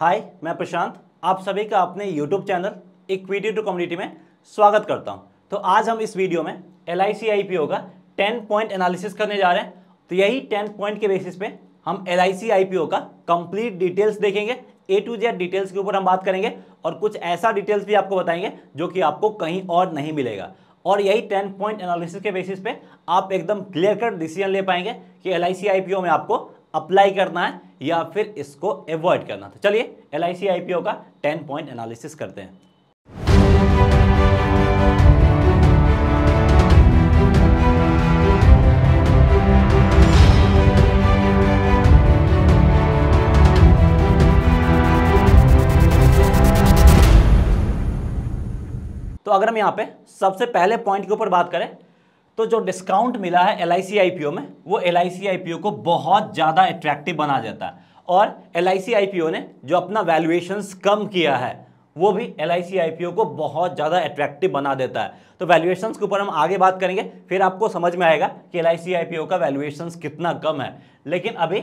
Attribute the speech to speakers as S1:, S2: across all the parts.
S1: हाय मैं प्रशांत आप सभी का अपने YouTube channel equity to community में स्वागत करता हूं तो आज हम इस वीडियो में L I C I P O का टेन पॉइंट एनालिसिस करने जा रहे हैं तो यही टेन पॉइंट के बेसिस पे हम L I C I P O का कंप्लीट डिटेल्स देखेंगे ए टू जेड डिटेल्स के ऊपर हम बात करेंगे और कुछ ऐसा डिटेल्स भी आपको बताएंगे जो कि आपको कहीं और नहीं मिलेगा और यही टेन पॉइंट एनालिसिस के बेसिस पे आप एकदम क्लियर कट डिसीजन ले पाएंगे कि L I C I P O में आपको अप्लाई करना है या फिर इसको अवॉइड करना था तो चलिए एल आईपीओ का टेन पॉइंट एनालिसिस करते हैं तो अगर हम यहां पे सबसे पहले पॉइंट के ऊपर बात करें तो जो डिस्काउंट मिला है एल आई में वो एल आई को बहुत ज़्यादा अट्रैक्टिव बना देता है और एल आई ने जो अपना वैल्यूएशंस कम किया है वो भी एल आई को बहुत ज़्यादा अट्रैक्टिव बना देता है तो वैल्यूएशंस के ऊपर हम आगे बात करेंगे फिर आपको समझ में आएगा कि एल आई का वैल्यूएशंस कितना कम है लेकिन अभी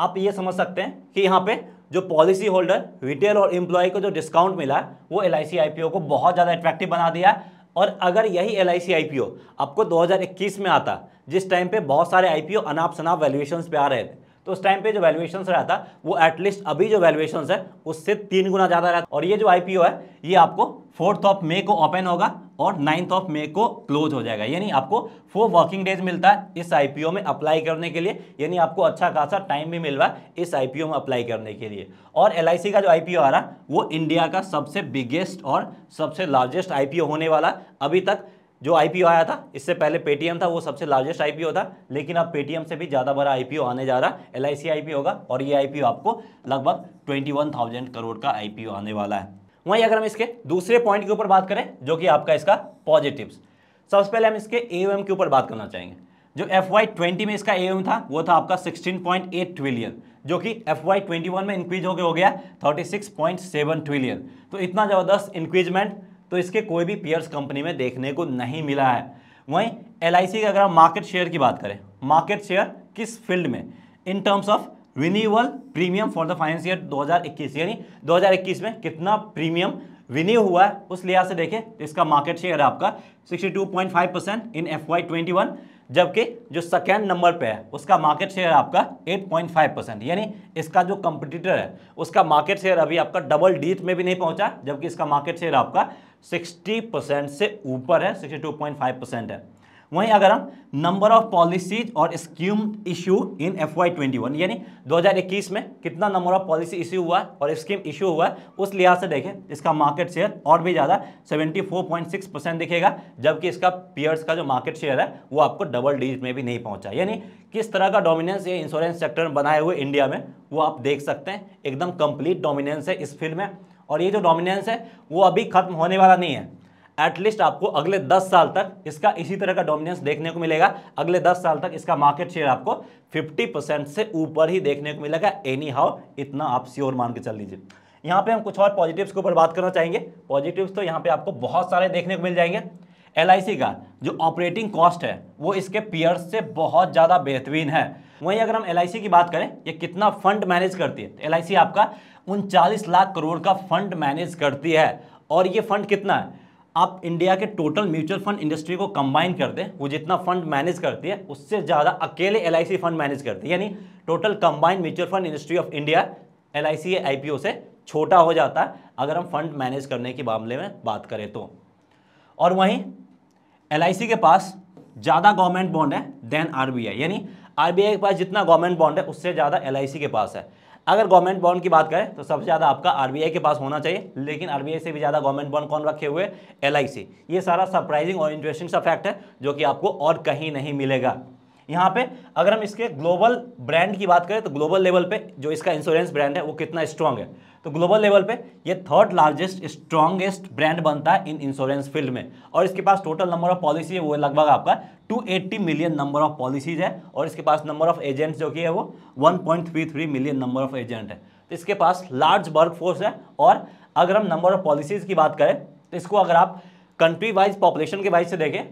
S1: आप ये समझ सकते हैं कि यहाँ पे जो पॉलिसी होल्डर रिटेल और एम्प्लॉय को जो डिस्काउंट मिला है वो एल आई को बहुत ज़्यादा अट्रैक्टिव बना दिया है और अगर यही एल आईपीओ आपको 2021 में आता जिस टाइम पे बहुत सारे आईपीओ अनाप शनाप वैल्यूएशंस पे आ रहे थे तो उस टाइम पे जो वैल्यूएशन रहा था वो एटलीस्ट अभी जो वैल्यूएशन है उससे तीन गुना ज़्यादा रहता और ये जो आईपीओ है ये आपको फोर्थ ऑफ मे को ओपन होगा और नाइन्थ ऑफ मे को क्लोज हो जाएगा यानी आपको फोर वर्किंग डेज मिलता है इस आईपीओ में अप्लाई करने के लिए यानी आपको अच्छा खासा टाइम भी मिल रहा है इस आईपीओ में अप्लाई करने के लिए और एल का जो आईपीओ आ रहा वो इंडिया का सबसे बिगेस्ट और सबसे लार्जेस्ट आईपीओ होने वाला अभी तक जो आई आया था इससे पहले पेटीएम था वो सबसे लार्जेस्ट आई था लेकिन अब पेटीएम से भी ज़्यादा बड़ा आई आने जा रहा है एल आई होगा और ये आई आपको लगभग ट्वेंटी वन थाउजेंड करोड़ का आई आने वाला है वहीं अगर हम इसके दूसरे पॉइंट के ऊपर बात करें जो कि आपका इसका पॉजिटिव्स सबसे पहले हम इसके ए के ऊपर बात करना चाहेंगे जो एफ वाई ट्वेंटी में इसका ए था वो था आपका सिक्सटीन पॉइंट एट ट्रिलियन जो कि एफ वाई ट्वेंटी वन में इंक्रीज होकर हो गया thirty six point seven trillion तो इतना ज़बरदस्त इंक्रीजमेंट तो इसके कोई भी पियर्स कंपनी में देखने को नहीं मिला है वहीं एल आई का अगर हम मार्केट शेयर की बात करें मार्केट शेयर किस फील्ड में in terms of renewal premium for the finance year 2021 यानी 2021 में कितना प्रीमियम रिन्यू हुआ है उस लिहाज से देखें तो इसका मार्केट शेयर है आपका 62.5 परसेंट इन एफ वाई जबकि जो सेकेंड नंबर पे है उसका मार्केट शेयर आपका 8.5 परसेंट यानी इसका जो कंपटीटर है उसका मार्केट शेयर अभी आपका डबल डीट में भी नहीं पहुंचा जबकि इसका मार्केट शेयर आपका 60 परसेंट से ऊपर है 62.5 परसेंट है वहीं अगर हम नंबर ऑफ पॉलिसीज और scheme issue in F Y twenty one यानी 2021 में कितना नंबर ऑफ पॉलिसी इशू हुआ और स्कीम इशू हुआ है उस लिहाज से देखें इसका मार्केट शेयर और भी ज़्यादा 74.6 परसेंट दिखेगा जबकि इसका पीयर्स का जो मार्केट शेयर है वो आपको डबल डिजिट में भी नहीं पहुंचा यानी किस तरह का डोमिनेंस ये इंश्योरेंस सेक्टर बनाए हुए इंडिया में वो आप देख सकते हैं एकदम कंप्लीट डोमिनेंस है इस फील्ड में और ये जो डोमिनेंस है वो अभी खत्म होने वाला नहीं है एटलीस्ट आपको अगले 10 साल तक इसका इसी तरह का डोमिनेंस देखने को मिलेगा अगले 10 साल तक इसका मार्केट शेयर आपको 50 परसेंट से ऊपर ही देखने को मिलेगा एनी हाउ इतना आप श्योर मान के चल लीजिए यहाँ पे हम कुछ और पॉजिटिव्स के ऊपर बात करना चाहेंगे पॉजिटिव्स तो यहाँ पे आपको बहुत सारे देखने को मिल जाएंगे एल का जो ऑपरेटिंग कॉस्ट है वो इसके पियर्स से बहुत ज़्यादा बेहतरीन है वहीं अगर हम एल की बात करें ये कितना फंड मैनेज करती है एल तो आपका उनचालीस लाख करोड़ का फंड मैनेज करती है और ये फंड कितना है आप इंडिया के टोटल म्यूचुअल फंड इंडस्ट्री को कंबाइन कर दें वो जितना फंड मैनेज करती है उससे ज़्यादा अकेले एल फंड मैनेज करती है यानी total combined mutual fund industry of India L I C से छोटा हो जाता है अगर हम फंड मैनेज करने के मामले में बात करें तो और वहीं एल के पास ज़्यादा गवर्नमेंट बॉन्ड है देन आर यानी आरबीआई के पास जितना गवर्नमेंट बॉन्ड है उससे ज़्यादा एल के पास है अगर गवर्नमेंट बॉन्ड की बात करें तो सबसे ज़्यादा आपका आरबीआई के पास होना चाहिए लेकिन आरबीआई से भी ज़्यादा गवर्नमेंट बॉन्ड कौन रखे हुए एल ये सारा सरप्राइजिंग और इंटरेस्टिंग सा फैक्ट है जो कि आपको और कहीं नहीं मिलेगा यहाँ पे अगर हम इसके ग्लोबल ब्रांड की बात करें तो ग्लोबल लेवल पे जो इसका इंश्योरेंस ब्रांड है वो कितना स्ट्रांग है तो ग्लोबल लेवल पे ये थर्ड लार्जेस्ट स्ट्रॉन्गेस्ट ब्रांड बनता है इन इंश्योरेंस फील्ड में और इसके पास टोटल नंबर ऑफ पॉलिसी है वो लगभग आपका 280 मिलियन नंबर ऑफ पॉलिसीज है और इसके पास नंबर ऑफ एजेंट्स जो कि है वो 1.33 मिलियन नंबर ऑफ एजेंट है तो इसके पास लार्ज वर्क फोर्स है और अगर हम नंबर ऑफ पॉलिसीज की बात करें तो इसको अगर आप कंट्री वाइज पॉपुलेशन के वाइज से देखें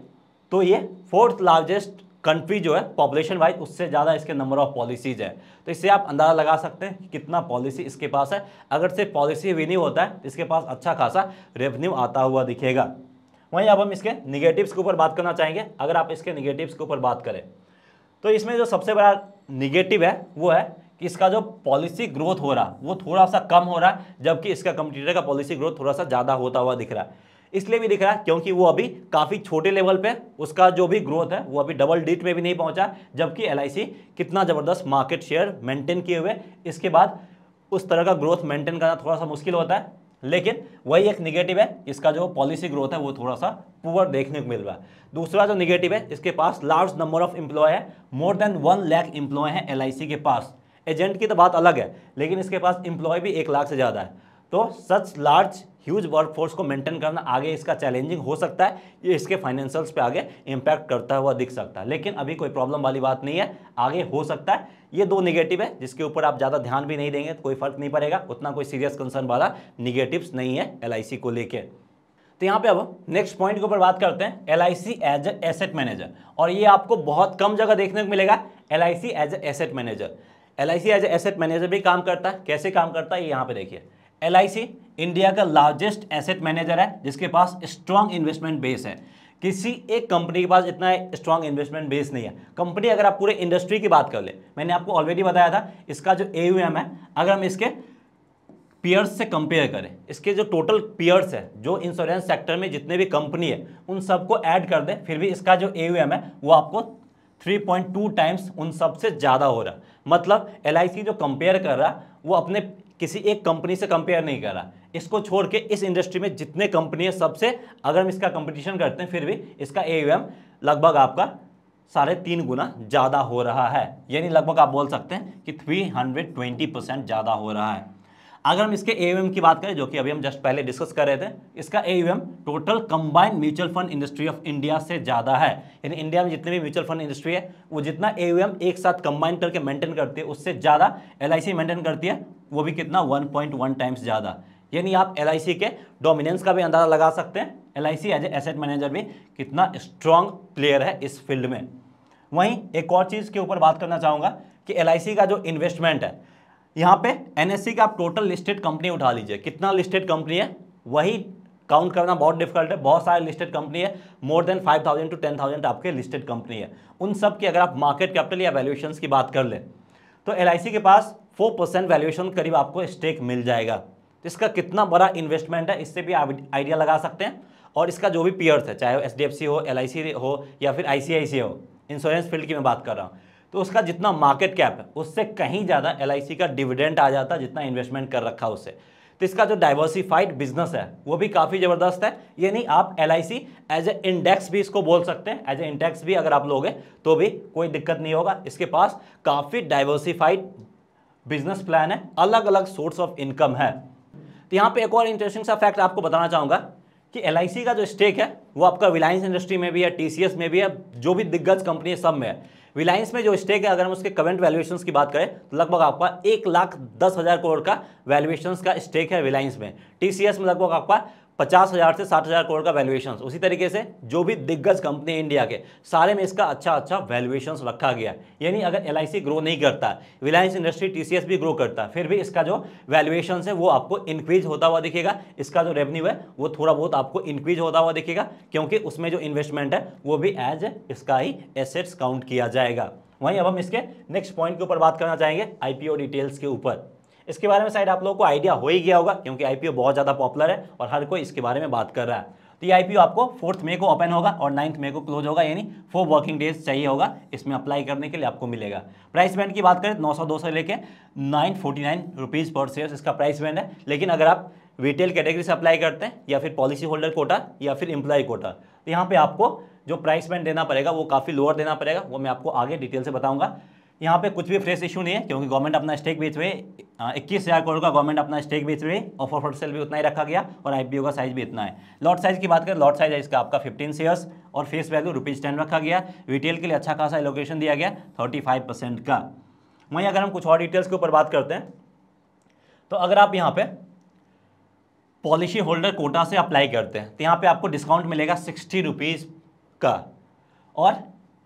S1: तो ये फोर्थ लार्जेस्ट कंट्री जो है पॉपुलेशन वाइज उससे ज़्यादा इसके नंबर ऑफ पॉलिसीज़ है तो इससे आप अंदाज़ा लगा सकते हैं कि कितना पॉलिसी इसके पास है अगर से पॉलिसी नहीं होता है तो इसके पास अच्छा खासा रेवेन्यू आता हुआ दिखेगा वहीं अब हम इसके निगेटिव्स के ऊपर बात करना चाहेंगे अगर आप इसके निगेटिव्स के ऊपर बात करें तो इसमें जो सबसे बड़ा निगेटिव है वो है कि इसका जो पॉलिसी ग्रोथ हो रहा वो थोड़ा सा कम हो रहा है जबकि इसका कंप्यूटर का पॉलिसी ग्रोथ थोड़ा सा ज़्यादा होता हुआ दिख रहा है इसलिए भी दिख रहा है क्योंकि वो अभी काफ़ी छोटे लेवल पे उसका जो भी ग्रोथ है वो अभी डबल डिट में भी नहीं पहुंचा जबकि एल कितना ज़बरदस्त मार्केट शेयर मेंटेन किए हुए इसके बाद उस तरह का ग्रोथ मेंटेन करना थोड़ा सा मुश्किल होता है लेकिन वही एक निगेटिव है इसका जो पॉलिसी ग्रोथ है वो थोड़ा सा पुअर देखने को मिल रहा है दूसरा जो निगेटिव है इसके पास लार्ज नंबर ऑफ इम्प्लॉय है more than one lakh employee है एल के पास एजेंट की तो बात अलग है लेकिन इसके पास इंप्लॉय भी एक लाख से ज़्यादा है तो सच लार्ज ह्यूज वर्कफोर्स को मेंटेन करना आगे इसका चैलेंजिंग हो सकता है ये इसके फाइनेंशियल्स पे आगे इंपैक्ट करता हुआ दिख सकता है लेकिन अभी कोई प्रॉब्लम वाली बात नहीं है आगे हो सकता है ये दो निगेटिव है जिसके ऊपर आप ज़्यादा ध्यान भी नहीं देंगे तो कोई फर्क नहीं पड़ेगा उतना कोई सीरियस कंसर्न वाला निगेटिव्स नहीं है एल को लेकर तो यहाँ पे अब नेक्स्ट पॉइंट के ऊपर बात करते हैं L I C as a asset manager और ये आपको बहुत कम जगह देखने को मिलेगा L I C as a asset manager L I C as a asset manager भी काम करता है कैसे काम करता है ये यहाँ पे देखिए एल इंडिया का लार्जेस्ट एसेट मैनेजर है जिसके पास स्ट्रांग इन्वेस्टमेंट बेस है किसी एक कंपनी के पास इतना स्ट्रांग इन्वेस्टमेंट बेस नहीं है कंपनी अगर आप पूरे इंडस्ट्री की बात कर ले मैंने आपको ऑलरेडी बताया था इसका जो ए है अगर हम इसके पीयर्स से कंपेयर करें इसके जो टोटल पीयर्स है जो इंश्योरेंस सेक्टर में जितने भी कंपनी है उन सबको ऐड कर दें फिर भी इसका जो ए है वो आपको 3.2 टाइम्स उन सबसे ज़्यादा हो रहा मतलब एल जो कंपेयर कर रहा वो अपने किसी एक कंपनी से कंपेयर नहीं कर रहा इसको छोड़ के इस इंडस्ट्री में जितने कंपनी है सबसे अगर हम इसका कंपटीशन करते हैं फिर भी इसका ए लगभग आपका साढ़े तीन गुना ज़्यादा हो रहा है यानी लगभग आप बोल सकते हैं कि 320 परसेंट ज़्यादा हो रहा है अगर हम इसके ए की बात करें जो कि अभी हम जस्ट पहले डिस्कस कर रहे थे इसका a total combined mutual fund industry of India से ज़्यादा है यानी इंडिया में जितने भी म्यूचुअल फंड इंडस्ट्री है वो जितना ए एक साथ कंबाइन करके मेंटेन करती है उससे ज़्यादा एल मेंटेन करती है वो भी कितना वन टाइम्स ज़्यादा यानी आप एल के डोमिनेंस का भी अंदाज़ा लगा सकते हैं L I as asset manager भी कितना स्ट्रॉन्ग प्लेयर है इस फील्ड में वहीं एक और चीज़ के ऊपर बात करना चाहूंगा कि एल का जो इन्वेस्टमेंट है यहाँ पे एनएससी का आप टोटल लिस्टेड कंपनी उठा लीजिए कितना लिस्टेड कंपनी है वही काउंट करना बहुत डिफिकल्ट है बहुत सारे लिस्टेड कंपनी है more than 5000 to ten thousand आपके लिस्टेड कंपनी है उन सब की अगर आप मार्केट कैपिटल या वैल्यूएशन की बात कर लें तो एल के पास फोर परसेंट वैल्यूएशन करीब आपको स्टेक मिल जाएगा तो इसका कितना बड़ा इन्वेस्टमेंट है इससे भी आप आइडिया लगा सकते हैं और इसका जो भी पीयर्स है चाहे एच हो एल हो या फिर आई हो इंश्योरेंस फील्ड की मैं बात कर रहा हूँ तो उसका जितना मार्केट कैप है उससे कहीं ज़्यादा एल का डिविडेंट आ जाता है जितना इन्वेस्टमेंट कर रखा उससे तो इसका जो डाइवर्सिफाइड बिजनेस है वो भी काफ़ी ज़बरदस्त है यानी आप एल एज ए इंडेक्स भी इसको बोल सकते हैं एज ए इंडेक्स भी अगर आप लोगे तो भी कोई दिक्कत नहीं होगा इसके पास काफ़ी डाइवर्सिफाइड बिजनेस प्लान है अलग अलग सोर्स ऑफ इनकम है तो यहाँ पे एक और इंटरेस्टिंग सा फैक्ट आपको बताना चाहूँगा कि एल का जो स्टेक है वो आपका रिलायंस इंडस्ट्री में भी है टी में भी है जो भी दिग्गज कंपनी है सब में है रिलायंस में जो स्टेक है अगर हम उसके करंट वैल्यूएशन की बात करें तो लगभग आपका एक लाख दस हज़ार करोड़ का वैल्यूएशन का स्टेक है रिलायंस में टीसीएस में लगभग आपका पचास हज़ार से साठ हज़ार करोड़ का वैल्यूएशन उसी तरीके से जो भी दिग्गज कंपनी इंडिया के सारे में इसका अच्छा अच्छा वैल्यूएशन रखा गया यानी अगर एल ग्रो नहीं करता रिलायंस इंडस्ट्री टी भी ग्रो करता फिर भी इसका जो वैल्यूएशन है वो आपको इंक्रीज होता हुआ दिखेगा इसका जो रेवन्यू है वो थोड़ा बहुत आपको इंक्रीज होता हुआ दिखेगा क्योंकि उसमें जो इन्वेस्टमेंट है वो भी एज इसका ही एसेट्स काउंट किया जाएगा वहीं अब हम इसके नेक्स्ट पॉइंट के ऊपर बात करना चाहेंगे आईपीओ डिटेल्स के ऊपर इसके बारे में शायद आप लोगों को आइडिया हो ही गया होगा क्योंकि आईपीओ बहुत ज़्यादा पॉपुलर है और हर कोई इसके बारे में बात कर रहा है तो ये आईपीओ आपको फोर्थ मे को ओपन होगा और नाइन्थ मे को क्लोज होगा यानी फोर वर्किंग डेज चाहिए होगा इसमें अप्लाई करने के लिए आपको मिलेगा प्राइस बैंड की बात करें नौ सौ दो सौ लेकर nine forty nine rupees per share इसका प्राइस बैंड है लेकिन अगर आप रिटेल कैटेगरी से अप्लाई करते हैं या फिर पॉलिसी होल्डर कोटा या फिर एम्प्लॉय कोटा तो यहाँ पर आपको जो प्राइस बैंड देना पड़ेगा वो काफ़ी लोअर देना पड़ेगा वो मैं आपको आगे डिटेल से बताऊँगा यहाँ पे कुछ भी फ्रेश इशू नहीं है क्योंकि गवर्नमेंट अपना स्टेक बेच हुए इक्कीस हज़ार करोड़ का गवर्नमेंट अपना स्टेक बेच हुए ऑफर फॉर सेल भी उतना ही रखा गया और आईपीओ का साइज भी इतना है लॉट साइज की बात करें लॉट साइज है इसका आपका फिफ्टीन शेयर्स और फेस वैल्यू रुपीज़ टेन रखा गया रिटेल के लिए अच्छा खासा एलोकेशन दिया गया थर्टी का वहीं अगर हम कुछ और डिटेल्स के ऊपर बात करते हैं तो अगर आप यहाँ पर पॉलिसी होल्डर कोटा से अप्लाई करते हैं तो यहाँ पर आपको डिस्काउंट मिलेगा सिक्सटी रुपीज़ का और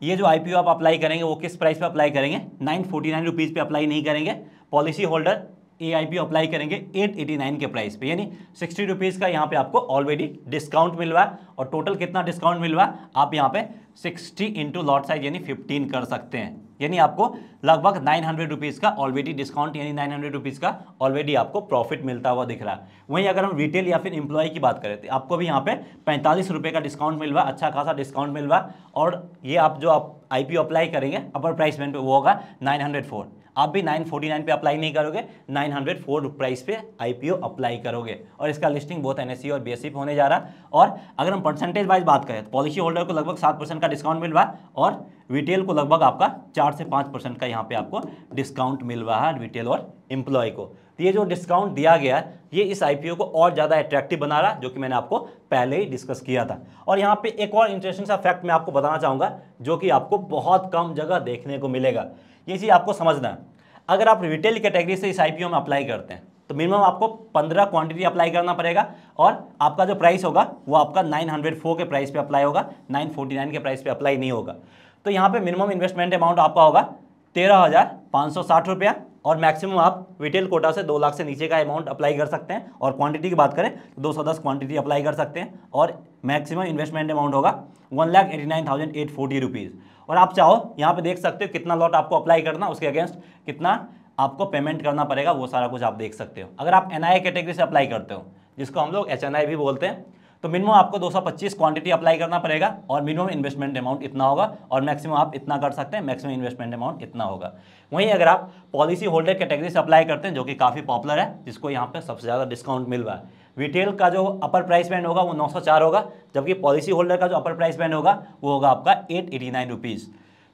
S1: ये जो आईपीओ आप अप्लाई करेंगे वो किस प्राइस पे अप्लाई करेंगे नाइन फोर्टी नाइन रुपीज़ पे अप्लाई नहीं करेंगे policy holder A I P apply करेंगे 889 के प्राइस पे यानी सिक्सटी रुपीज़ का यहाँ पे आपको ऑलरेडी डिस्काउंट मिल रहा है और टोटल कितना डिस्काउंट मिल रहा है आप यहाँ पे 60 इंटू लॉट साइज यानी 15 कर सकते हैं यानी आपको लगभग नाइन हंड्रेड रुपीज़ का ऑलरेडी डिस्काउंट यानी नाइन हंड्रेड रुपीज़ का ऑलरेडी आपको प्रॉफिट मिलता हुआ दिख रहा है वहीं अगर हम रिटेल या फिर इंप्लॉय की बात करें तो आपको भी यहाँ पे पैंतालीस रुपए का डिस्काउंट मिल रहा अच्छा खासा डिस्काउंट मिल रहा और ये आप जो आप आईपीओ अप्लाई करेंगे अपर प्राइस बैंड पे वो होगा 904 आप भी 949 पे अप्लाई नहीं करोगे 904 प्राइस पे आईपीओ अप्लाई करोगे और इसका लिस्टिंग बहुत एनएससी e और बीएससी e पे होने जा रहा और अगर हम परसेंटेज वाइज बात करें तो पॉलिसी होल्डर को लगभग सात परसेंट का डिस्काउंट मिल रहा है और रिटेल को लगभग आपका चार से पाँच परसेंट का यहाँ पे आपको डिस्काउंट मिल रहा है रिटेल और एम्प्लॉय को तो ये जो डिस्काउंट दिया गया ये इस आईपीओ को और ज़्यादा अट्रैक्टिव बना रहा जो कि मैंने आपको पहले ही डिस्कस किया था और यहाँ पे एक और इंटरेस्टिंग सा फैक्ट मैं आपको बताना चाहूँगा जो कि आपको बहुत कम जगह देखने को मिलेगा ये चीज़ आपको समझना है अगर आप रिटेल कैटेगरी से इस आई में अप्लाई करते हैं तो मिनिमम आपको पंद्रह क्वांटिटी अप्लाई करना पड़ेगा और आपका जो प्राइस होगा वो आपका नाइन के प्राइस पर अप्लाई होगा नाइन के प्राइस पर अप्लाई नहीं होगा तो यहाँ पे मिनिमम इन्वेस्टमेंट अमाउंट आपका होगा तेरह हज़ार पाँच सौ साठ रुपया और मैक्सिमम आप रिटेल कोटा से दो लाख से नीचे का अमाउंट अप्लाई कर सकते हैं और क्वांटिटी की बात करें तो दो सौ दस क्वांटिटी अप्लाई कर सकते हैं और मैक्सिमम इन्वेस्टमेंट अमाउंट होगा one lakh eighty nine thousand eight forty rupees और आप चाहो यहाँ पे देख सकते हो कितना लॉट आपको अप्लाई करना उसके अगेंस्ट कितना आपको पेमेंट करना पड़ेगा वो सारा कुछ आप देख सकते हो अगर आप एन कैटेगरी से अप्लाई करते हो जिसको हम लोग एच भी बोलते हैं तो मिनिमम आपको 225 क्वांटिटी अप्लाई करना पड़ेगा और मिनिमम इन्वेस्टमेंट अमाउंट इतना होगा और मैक्सिमम आप इतना कर सकते हैं मैक्सिमम इन्वेस्टमेंट अमाउंट इतना होगा वहीं अगर आप पॉलिसी होल्डर कैटेगरी से अप्लाई करते हैं जो कि काफ़ी पॉपुलर है जिसको यहाँ पर सबसे ज़्यादा डिस्काउंट मिल रहा है रिटेल का जो अपर प्राइस बैंड होगा वो नौ होगा जबकि पॉलिसी होल्डर का जो अपर प्राइस बैंड होगा वो होगा आपका एट एटी नाइन रुपीज़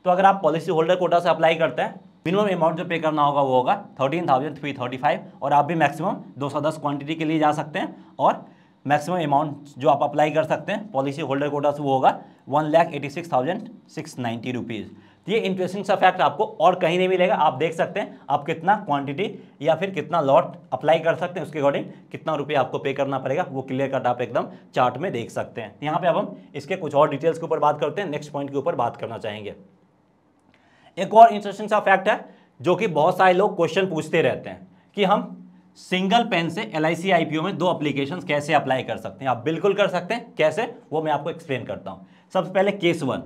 S1: तो अगर आप पॉलिसी होल्डर कोटा से अप्लाई करते हैं मिनिमम अमाउंट जो पे करना होगा वो होगा thirteen thousand three thirty five और आप भी मैक्सिमम दो सौ दस क्वांटिटी के लिए जा सकते हैं और मैक्सिमम अमाउंट जो आप अप्लाई कर सकते हैं पॉलिसी होल्डर कोटा से वो होगा one lakh eighty six thousand six ninety rupees ये इंटरेस्टिंग सा फैक्ट आपको और कहीं नहीं मिलेगा आप देख सकते हैं आप कितना क्वांटिटी या फिर कितना लॉट अप्लाई कर सकते हैं उसके अकॉर्डिंग कितना रुपये आपको पे करना पड़ेगा वो क्लियर कट आप एकदम चार्ट में देख सकते हैं यहाँ पे अब हम इसके कुछ और डिटेल्स के ऊपर बात करते हैं नेक्स्ट पॉइंट के ऊपर बात करना चाहेंगे एक और इंटरेस्टिंग सा फैक्ट है जो कि बहुत सारे लोग क्वेश्चन पूछते रहते हैं कि हम सिंगल पेन से एल आईपीओ में दो अप्लीकेशन कैसे अप्लाई कर सकते हैं आप बिल्कुल कर सकते हैं कैसे वो मैं आपको एक्सप्लेन करता हूँ सबसे पहले केस वन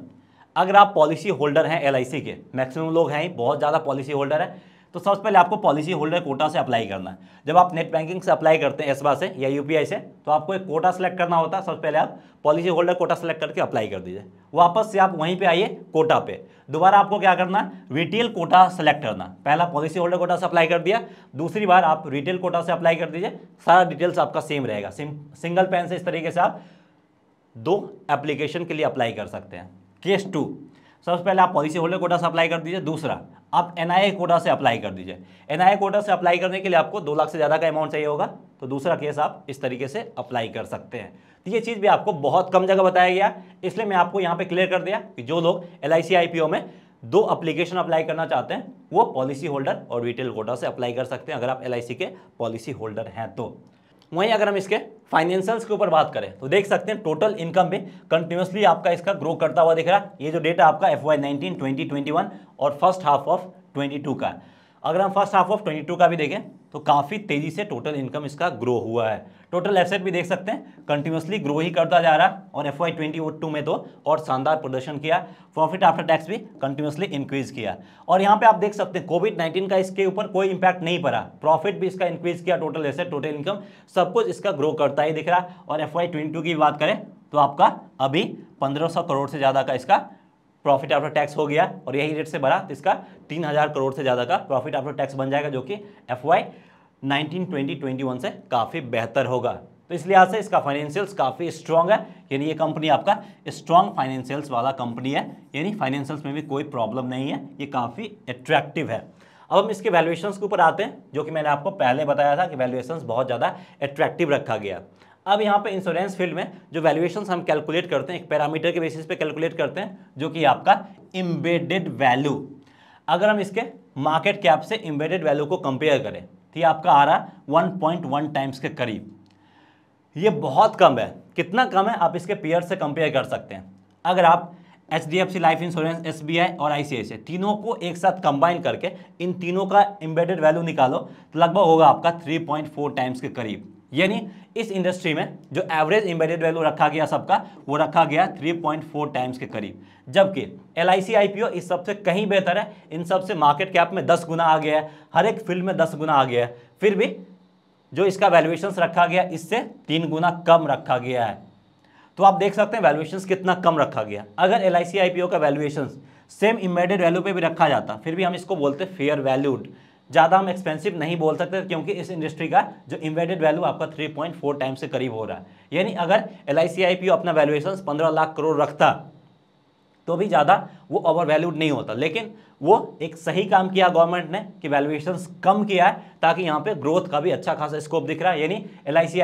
S1: अगर आप पॉलिसी होल्डर हैं एल के मैक्सिमम लोग हैं ही बहुत ज़्यादा पॉलिसी होल्डर है तो सबसे पहले आपको पॉलिसी होल्डर कोटा से अप्लाई करना है जब आप नेट बैंकिंग से अप्लाई करते हैं एसबा से या यूपीआई से तो आपको एक कोटा सेलेक्ट करना होता है सबसे पहले आप पॉलिसी होल्डर कोटा सेलेक्ट करके अप्लाई कर दीजिए वापस से आप वहीं पे आइए कोटा पे दोबारा आपको क्या करना है रिटेल कोटा सेलेक्ट करना पहला पॉलिसी होल्डर कोटा से अप्लाई कर दिया दूसरी बार आप रिटेल कोटा से अप्लाई कर दीजिए सारा डिटेल्स आपका सेम रहेगा सिम सिंगल पेन से इस तरीके से आप दो एप्लीकेशन के लिए अप्लाई कर सकते हैं केस टू सबसे पहले आप पॉलिसी होल्डर कोटा से अप्लाई कर दीजिए दूसरा आप एन कोटा से अप्लाई कर दीजिए एन कोटा से अप्लाई करने के लिए आपको दो लाख से ज़्यादा का अमाउंट चाहिए होगा तो दूसरा केस आप इस तरीके से अप्लाई कर सकते हैं तो ये चीज़ भी आपको बहुत कम जगह बताया गया इसलिए मैं आपको यहाँ पे क्लियर कर दिया कि जो लोग एल आई में दो अप्लीकेशन अप्लाई करना चाहते हैं वो पॉलिसी होल्डर और रिटेल कोटा से अप्लाई कर सकते हैं अगर आप एल के पॉलिसी होल्डर हैं तो वहीं अगर हम इसके फाइनेंशियल्स के ऊपर बात करें तो देख सकते हैं टोटल इनकम भी कंटिन्यूसली आपका इसका ग्रो करता हुआ दिख रहा है ये जो डेटा आपका F Y nineteen twenty twenty one और first half of twenty two का अगर हम first half of twenty two का भी देखें तो काफ़ी तेज़ी से टोटल इनकम इसका ग्रो हुआ है टोटल एसेट भी देख सकते हैं कंटिन्यूसली ग्रो ही करता जा रहा है और एफ वाई ट्वेंटी टू में तो और शानदार प्रदर्शन किया प्रॉफिट आफ्टर टैक्स भी कंटिन्यूसली इंक्रीज किया और यहाँ पे आप देख सकते हैं कोविड नाइन्टीन का इसके ऊपर कोई इंपैक्ट नहीं पड़ा प्रॉफिट भी इसका इंक्रीज किया टोटल एसेट टोटल इनकम सब कुछ इसका ग्रो करता ही दिख रहा और एफ वाई ट्वेंटी की बात करें तो आपका अभी पंद्रह सौ करोड़ से ज़्यादा का इसका प्रॉफिट आफ्टर टैक्स हो गया और यही रेट से बढ़ा तो इसका तीन हज़ार करोड़ से ज़्यादा का प्रॉफिट आफ्टर टैक्स बन जाएगा जो कि F Y nineteen twenty twenty one से काफ़ी बेहतर होगा तो इस लिहाज से इसका फाइनेंशियल्स काफ़ी स्ट्रॉन्ग है यानी ये कंपनी आपका स्ट्रॉन्ग फाइनेंशियल्स वाला कंपनी है यानी फाइनेंशियल्स में भी कोई प्रॉब्लम नहीं है ये काफ़ी अट्रैक्टिव है अब हम इसके वैल्यूएशंस के ऊपर आते हैं जो कि मैंने आपको पहले बताया था कि वैल्यूएशंस बहुत ज़्यादा अट्रैक्टिव रखा गया अब यहाँ पे इंश्योरेंस फील्ड में जो वैल्यूएशन हम कैलकुलेट करते हैं एक पैरामीटर के बेसिस पे कैलकुलेट करते हैं जो कि आपका इम्बेडेड वैल्यू अगर हम इसके मार्केट कैप से इम्बेडेड वैल्यू को कंपेयर करें तो ये आपका आ रहा है वन पॉइंट वन टाइम्स के करीब ये बहुत कम है कितना कम है आप इसके पेयर से कंपेयर कर सकते हैं अगर आप H D F C life insurance S B I और आई सी आई सी तीनों को एक साथ कंबाइन करके इन तीनों का एम्बेडेड वैल्यू निकालो तो लगभग होगा आपका थ्री पॉइंट फोर टाइम्स के करीब यानी इस इंडस्ट्री में जो एवरेज इम्बेडेड वैल्यू रखा गया सबका वो रखा गया 3.4 टाइम्स के करीब जबकि L I C I P O इस सबसे कहीं बेहतर है इन सबसे मार्केट कैप में 10 गुना आ गया है हर एक फील्ड में 10 गुना आ गया है फिर भी जो इसका वैल्यूएशन रखा गया इससे तीन गुना कम रखा गया है तो आप देख सकते हैं वैल्यूएशन कितना कम रखा गया अगर L I C I P O का वैल्यूएशन सेम इम्बेडेड वैल्यू पर भी रखा जाता फिर भी हम इसको बोलते फेयर वैल्यूड ज़्यादा हम एक्सपेंसिव नहीं बोल सकते क्योंकि इस इंडस्ट्री का जो इन्वेडेड वैल्यू आपका 3.4 टाइम से करीब हो रहा है यानी अगर एल आई अपना वैल्यूएशन 15 लाख करोड़ रखता तो भी ज़्यादा वो ओवर वैल्यूड नहीं होता लेकिन वो एक सही काम किया गवर्नमेंट ने कि वैल्यूएशन कम किया है ताकि यहाँ पे ग्रोथ का भी अच्छा खासा स्कोप दिख रहा है यानी एल आई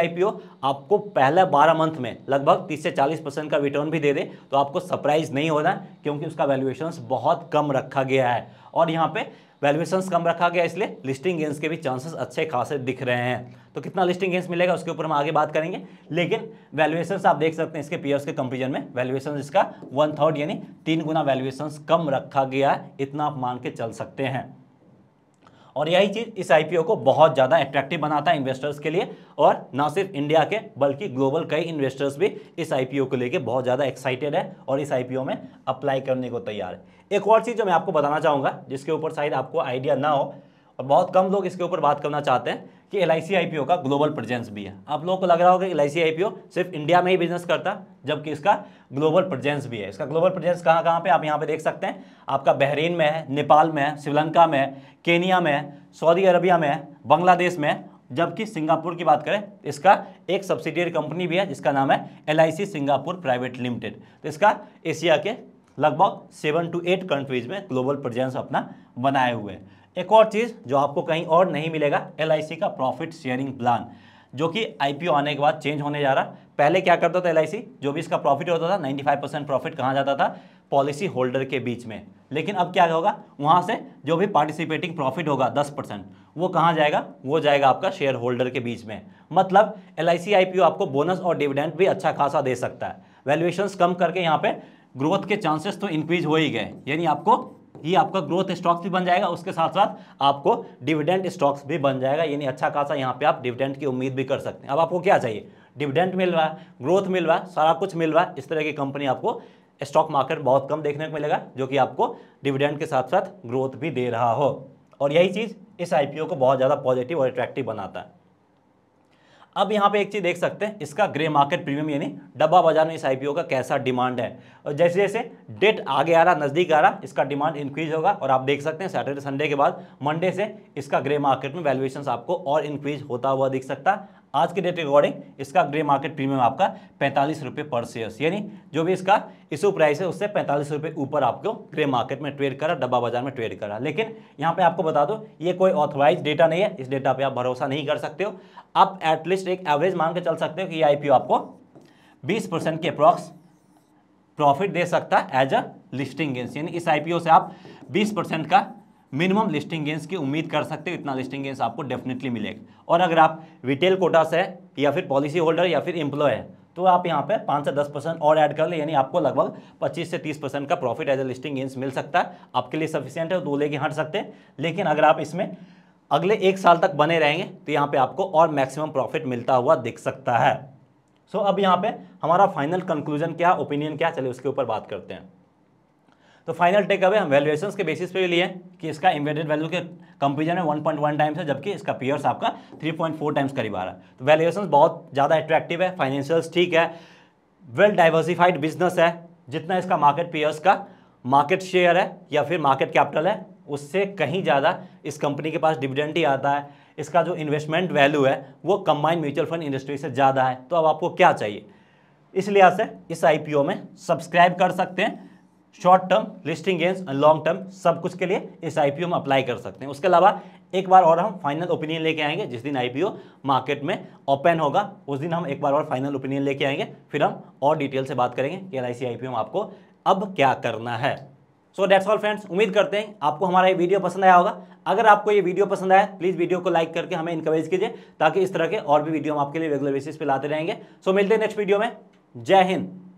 S1: आपको पहले 12 मंथ में लगभग 30 से 40 परसेंट का रिटर्न भी दे दे तो आपको सरप्राइज नहीं होना क्योंकि उसका वैल्यूएशन बहुत कम रखा गया है और यहाँ पे वैल्यूएशंस कम रखा गया इसलिए लिस्टिंग गेंस के भी चांसेस अच्छे खासे दिख रहे हैं तो कितना लिस्टिंग गेंस मिलेगा उसके ऊपर हम आगे बात करेंगे लेकिन वैल्यूएशंस आप देख सकते हैं इसके पीयर्स के कंपेरिजन में वैल्यूएशन इसका वन थर्ड यानी तीन गुना वैल्यूएशंस कम रखा गया है इतना आप मान के चल सकते हैं और यही चीज़ इस आईपीओ को बहुत ज़्यादा अट्रैक्टिव बनाता है इन्वेस्टर्स के लिए और ना सिर्फ इंडिया के बल्कि ग्लोबल कई इन्वेस्टर्स भी इस आईपीओ को लेकर बहुत ज़्यादा एक्साइटेड है और इस आईपीओ में अप्लाई करने को तैयार है एक और चीज़ जो मैं आपको बताना चाहूँगा जिसके ऊपर शायद आपको आइडिया ना हो और बहुत कम लोग इसके ऊपर बात करना चाहते हैं कि एल आई का ग्लोबल प्रेजेंस भी है आप लोगों को लग रहा होगा कि एल आई सिर्फ इंडिया में ही बिजनेस करता जबकि इसका ग्लोबल प्रजेंस भी है इसका ग्लोबल प्रेजेंस कहाँ कहाँ पे आप यहाँ पे देख सकते हैं आपका बहरीन में है नेपाल में है श्रीलंका में है केनिया में है सऊदी अरबिया में है बांग्लादेश में है जबकि सिंगापुर की बात करें इसका एक सब्सिडियरी कंपनी भी है जिसका नाम है एल सिंगापुर प्राइवेट लिमिटेड तो इसका एशिया के लगभग सेवन टू एट कंट्रीज में ग्लोबल प्रजेंस अपना बनाए हुए हैं एक और चीज़ जो आपको कहीं और नहीं मिलेगा एल का प्रॉफिट शेयरिंग प्लान जो कि आई आने के बाद चेंज होने जा रहा पहले क्या करता था एल जो भी इसका प्रॉफिट होता था 95 परसेंट प्रॉफिट कहाँ जाता था पॉलिसी होल्डर के बीच में लेकिन अब क्या होगा वहाँ से जो भी पार्टिसिपेटिंग प्रॉफिट होगा 10 परसेंट वो कहाँ जाएगा वो जाएगा आपका शेयर होल्डर के बीच में मतलब एल आई आपको बोनस और डिविडेंड भी अच्छा खासा दे सकता है वैल्यूएशंस कम करके यहाँ पर ग्रोथ के चांसेस तो इंक्रीज हो ही गए यानी आपको ये आपका ग्रोथ स्टॉक्स भी बन जाएगा उसके साथ साथ आपको डिविडेंट स्टॉक्स भी बन जाएगा यानी अच्छा खासा यहाँ पे आप डिविडेंट की उम्मीद भी कर सकते हैं अब आपको क्या चाहिए डिविडेंट मिल रहा है ग्रोथ मिल रहा है सारा कुछ मिल रहा है इस तरह की कंपनी आपको स्टॉक मार्केट बहुत कम देखने को मिलेगा जो कि आपको डिविडेंट के साथ साथ ग्रोथ भी दे रहा हो और यही चीज़ इस आई को बहुत ज़्यादा पॉजिटिव और अट्रैक्टिव बनाता है अब यहाँ पे एक चीज़ देख सकते हैं इसका ग्रे मार्केट प्रीमियम यानी डब्बा बाजार में इस आईपीओ का कैसा डिमांड है और जैसे जैसे डेट आगे आ रहा नज़दीक आ रहा इसका डिमांड इंक्रीज होगा और आप देख सकते हैं सैटरडे संडे के बाद मंडे से इसका ग्रे मार्केट में वैल्यूएशन आपको और इंक्रीज होता हुआ दिख सकता है आज के डेट के अकॉर्डिंग इसका ग्रे मार्केट प्रीमियम आपका पैंतालीस रुपये पर शेयर्स यानी जो भी इसका इशू प्राइस है उससे पैंतालीस रुपये ऊपर आपको ग्रे मार्केट में ट्रेड करा डब्बा बाजार में ट्रेड करा लेकिन यहाँ पे आपको बता दो ये कोई ऑथोराइज डेटा नहीं है इस डेटा पे आप भरोसा नहीं कर सकते हो आप एटलीस्ट एक एवरेज मान के चल सकते हो कि ये आई आपको बीस परसेंट के अप्रॉक्स प्रॉफिट दे सकता है एज अ लिस्टिंग गेंस यानी इस आई से आप बीस परसेंट का मिनिमम लिस्टिंग गेंस की उम्मीद कर सकते हो इतना लिस्टिंग गेंस आपको डेफिनेटली मिलेगा और अगर आप रिटेल कोटा से या फिर पॉलिसी होल्डर या फिर एम्प्लॉय है तो आप यहाँ पे पाँच से दस परसेंट और ऐड कर ले यानी आपको लगभग पच्चीस से तीस परसेंट का profit as a listing gains मिल सकता है आपके लिए सफिशियंट है तो लेके हट सकते हैं लेकिन अगर आप इसमें अगले एक साल तक बने रहेंगे तो यहाँ पर आपको और मैक्सिमम प्रॉफिट मिलता हुआ दिख सकता है सो अब यहाँ पर हमारा फाइनल कंक्लूजन क्या ओपिनियन क्या चले उसके ऊपर बात करते हैं तो फाइनल टेक अवे हम वैल्यूएशन के बेसिस पे लिए कि इसका इन्वेटेड वैल्यू के कंपेरिजन में 1.1 टाइम्स है जबकि इसका पीयर्स आपका 3.4 टाइम्स करीब आ रहा है तो वैल्यूएशन बहुत ज़्यादा अट्रैक्टिव है फाइनेंशियल्स ठीक है वेल डाइवर्सिफाइड बिजनेस है जितना इसका मार्केट पीयर्स का मार्केट शेयर है या फिर मार्केट कैपिटल है उससे कहीं ज़्यादा इस कंपनी के पास डिविडेंट ही आता है इसका जो इन्वेस्टमेंट वैल्यू है वो कंबाइंड म्यूचुअल फंड इंडस्ट्री से ज़्यादा है तो अब आपको क्या चाहिए इस लिहाज से इस आईपीओ में सब्सक्राइब कर सकते हैं short term listing gains and long term सब कुछ के लिए इस आईपीओ में अप्लाई कर सकते हैं उसके अलावा एक बार और हम फाइनल ओपिनियन लेके आएंगे जिस दिन आईपीओ मार्केट में ओपन होगा उस दिन हम एक बार और फाइनल ओपिनियन लेके आएंगे फिर हम और डिटेल से बात करेंगे कि एल आई में आपको अब क्या करना है सो डेट्स ऑल फ्रेंड्स उम्मीद करते हैं आपको हमारा ये वीडियो पसंद आया होगा अगर आपको ये वीडियो पसंद आया प्लीज़ वीडियो को लाइक करके हमें इंकरेज कीजिए ताकि इस तरह के और भी वीडियो हम आपके लिए रेगुलर बेसिस पे लाते रहेंगे सो so, मिलते हैं नेक्स्ट वीडियो में जय हिंद